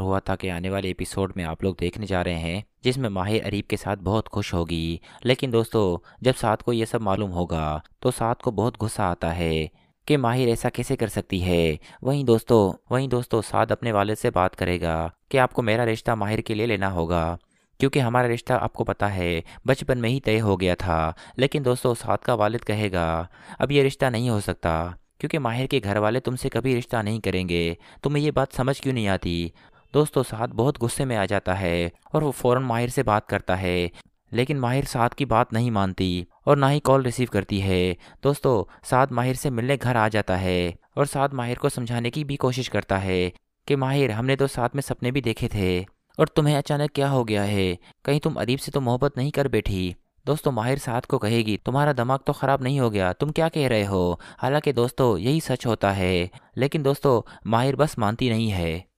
हुआ था कि आने वाले एपिसोड में आप लोग देखने जा रहे हैं जिसमें माहिर अरीब के साथ बहुत खुश होगी लेकिन दोस्तों जब साथ को यह सब मालूम होगा तो साथ को बहुत गुस्सा आता है कि माहिर ऐसा कैसे कर सकती है वहीं दोस्तों वहीं दोस्तों साद अपने वाले से बात करेगा कि आपको मेरा रिश्ता माहिर के लिए लेना होगा क्योंकि हमारा रिश्ता आपको पता है बचपन में ही तय हो गया था लेकिन दोस्तों साद का वालिद कहेगा अब ये रिश्ता नहीं हो सकता क्योंकि माहिर के घर वाले तुमसे कभी रिश्ता नहीं करेंगे तुम्हें ये बात समझ क्यों नहीं आती दोस्तों साथ बहुत गुस्से में आ जाता है और वो फ़ौरन माहिर से बात करता है लेकिन माहिर साथ की बात नहीं मानती और ना ही कॉल रिसीव करती है दोस्तों साथ माहिर से मिलने घर आ जाता है और साथ माहिर को समझाने की भी कोशिश करता है कि माहिर हमने तो साथ में सपने भी देखे थे और तुम्हें अचानक क्या हो गया है कहीं तुम अदीब से तो मोहब्बत नहीं कर बैठी दोस्तों माहिर साथ को कहेगी तुम्हारा दिमाग तो ख़राब नहीं हो गया तुम क्या कह रहे हो हालांकि दोस्तों यही सच होता है लेकिन दोस्तों माहिर बस मानती नहीं है